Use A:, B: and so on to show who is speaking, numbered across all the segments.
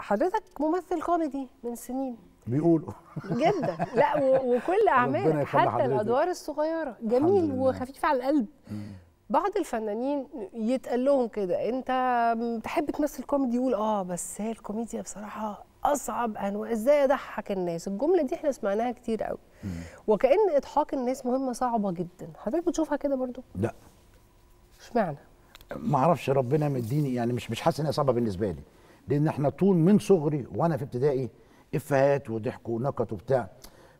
A: حضرتك ممثل كوميدي من سنين بيقولوا جدا لا وكل اعمالك حتى الادوار الصغيره جميل وخفيف على القلب بعض الفنانين يتقال لهم كده انت تحب تمثل كوميدي يقول اه بس هي الكوميديا بصراحه اصعب انواع ازاي اضحك الناس الجمله دي احنا سمعناها كتير قوي وكان اضحاك الناس مهمه صعبه جدا حضرتك بتشوفها كده برضو لا اشمعنى
B: ما اعرفش ربنا مديني يعني مش مش حاسس انها صعبه بالنسبه لي لان احنا طول من صغري وانا في ابتدائي افيهات وضحك ونكت وبتاع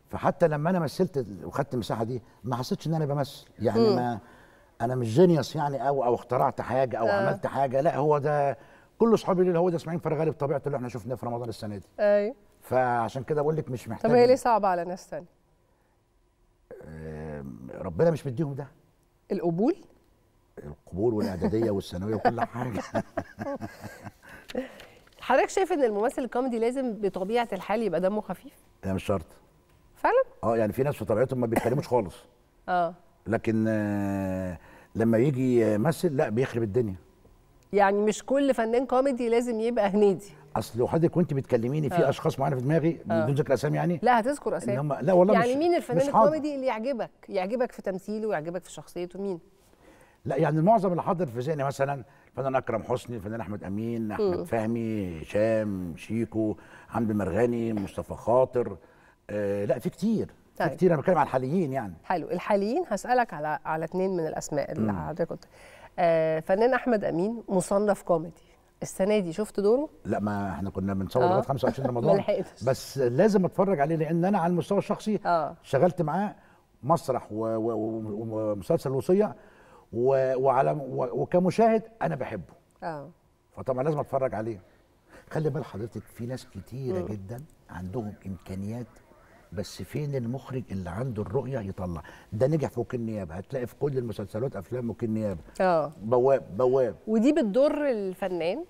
B: فحتى لما انا مثلت وخدت المساحه دي ما حسيتش ان انا بمثل يعني ما انا مش جينيوس يعني او او اخترعت حاجه او آه. عملت حاجه لا هو ده كل اصحابي اللي هو ده اسماعيل فرغالي بطبيعته اللي احنا شفناه في رمضان السنه دي ايوه فعشان كده بقول لك مش محتاج طب هي
A: ليه صعبه على ناس ثانيه
B: آه، ربنا مش مديهم ده القبول القبول والاعداديه والثانويه وكل حاجه
A: حضرتك شايف ان الممثل الكوميدي لازم بطبيعه الحال يبقى دمه خفيف؟ لا يعني مش شرط فعلا؟
B: اه يعني في ناس في طبيعتهم ما بيتكلموش خالص اه لكن آه، لما يجي يمثل لا بيخرب الدنيا
A: يعني مش كل فنان كوميدي لازم يبقى هنيدي
B: اصل لو حضرتك وانت بتكلميني في آه. اشخاص معينه في دماغي آه. بدون ذكر اسامي يعني لا
A: هتذكر اسامي هم... لا والله يعني مش مين الفنان الكوميدي اللي يعجبك يعجبك في تمثيله ويعجبك في شخصيته مين
B: لا يعني المعظم اللي حاضر في ذهني مثلا فنان اكرم حسني الفنان احمد امين احمد فهمي هشام شيكو حمد مرغني مصطفى خاطر آه لا في كتير
A: طيب. في كتير انا بتكلم على
B: الحاليين يعني
A: حلو الحاليين هسالك على على اثنين من الاسماء اللي حضرتك آه فنان احمد امين مصنف كوميدي السنه دي شفت دوره؟
B: لا ما احنا كنا بنصور لغايه 25 رمضان بس
A: لازم اتفرج عليه لان انا على المستوى الشخصي
B: آه. شغلت معاه مسرح ومسلسل الوصيه و... وعلى و... وكمشاهد انا بحبه اه فطبعا لازم اتفرج عليه خلي بال حضرتك في ناس كتيره م. جدا عندهم امكانيات بس فين المخرج اللي عنده الرؤيه يطلع ده نجح في وكيل النيابه هتلاقي في كل المسلسلات افلام وكيل النيابه اه بواب بواب
A: ودي بتضر الفنان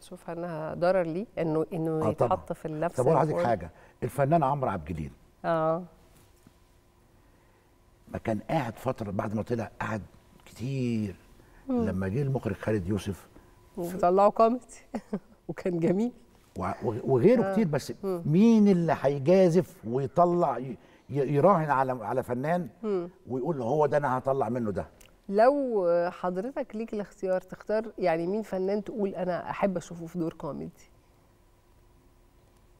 A: شوف انها ضرر ليه انه انه آه يتحط في النفس طب اقول لحضرتك حاجه
B: الفنان عمرو عبد الجليل اه ما كان قاعد فتره بعد ما طلع قعد كتير لما جه المخرج خالد يوسف
A: وطلعوا كوميدي وكان جميل
B: وغيره آه. كتير بس مين اللي هيجازف ويطلع يراهن على على فنان ويقول هو ده انا هطلع منه ده
A: لو حضرتك ليك الاختيار تختار يعني مين فنان تقول انا احب اشوفه في دور كوميدي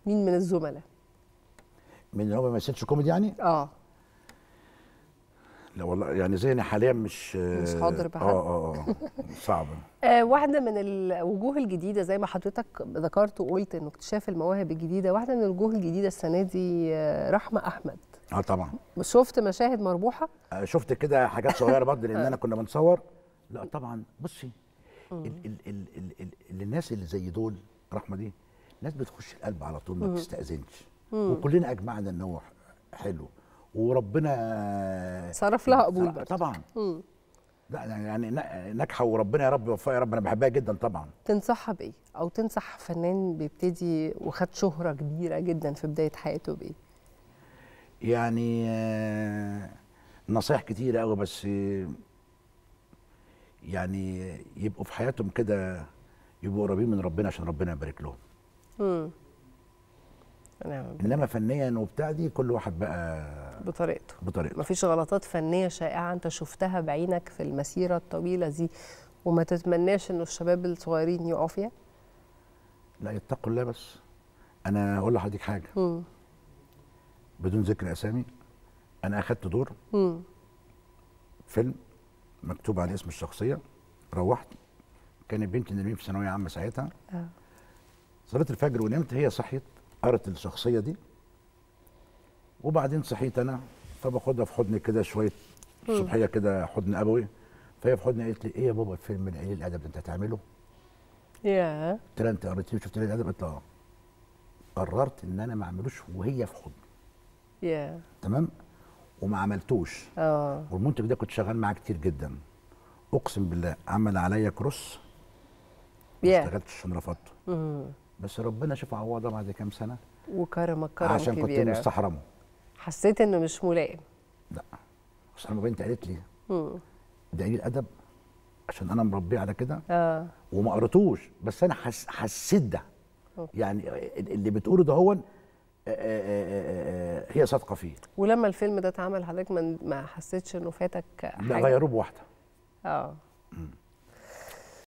A: مين من الزملاء
B: من اللي هو ما مثلش كوميدي يعني اه لا والله يعني ذهني حاليا مش مش حاضر بقى اه اه, آه، صعبه
A: آه، واحده من الوجوه الجديده زي ما حضرتك ذكرت وقلت انه اكتشاف المواهب الجديده واحده من الوجوه الجديده السنه دي آه، رحمه احمد اه طبعا شفت مشاهد مربوحه
B: آه شفت كده حاجات صغيره برضه لان انا كنا بنصور لا طبعا بصي ال ال ال ال ال ال الناس اللي زي دول رحمه دي ناس بتخش القلب على طول ما بتستاذنش وكلنا اجمعنا ان هو حلو وربنا صرف لها قبول بقى طبعا لا يعني ناجحه وربنا يا رب يوفقها يا رب انا بحبها جدا طبعا
A: تنصحها بايه او تنصح فنان بيبتدي وخد شهره كبيره جدا في بدايه حياته بايه
B: يعني آه، نصايح كتيرة قوي بس آه، يعني يبقوا في حياتهم كده يبقوا قريبين من ربنا عشان ربنا يبارك لهم امم نعم انما فنيا وبتاع دي كل واحد بقى
A: بطريقته بطريقته مفيش غلطات فنيه شائعه انت شفتها بعينك في المسيره الطويله دي وما تتمناش انه الشباب الصغيرين يقعوا فيها
B: لا يتقوا الله بس انا هقول لحضرتك حاجه م. بدون ذكر اسامي انا اخدت دور م. فيلم مكتوب على اسم الشخصيه روحت كانت بنت نرمين في ثانويه عامه ساعتها آه. صليت الفجر ونمت هي صحيت قرت الشخصيه دي وبعدين صحيت انا فباخدها في حضني كده شويه صبحيه كده حضن ابوي فهي في حضني قالت لي ايه يا بابا الفيلم من قليل الادب انت هتعمله؟
A: ياه قلت
B: لها انت قريتيه وشفت قليل الادب؟ قالت اه قررت ان انا ما اعملوش وهي في حضني ياه تمام؟ وما عملتوش اه والمنتج ده كنت شغال معاه كتير جدا اقسم بالله عمل عليا كروس ما اشتغلتش عشان رفضته بس ربنا شاف عوضها بعد كام سنه
A: وكرمك كرم عشان كبيرة. كنت مستحرمه حسيت انه مش ملائم لا
B: اصل ما بنتي قالت لي دعي لي الادب عشان انا مربيه على كده اه وما قريتوش بس انا حس حسيت ده يعني اللي بتقوله ده هو آه، آه، آه، هي صادقه فيه
A: ولما الفيلم ده اتعمل حضرتك ما حسيتش انه فاتك حاجه لا غيروه بواحده اه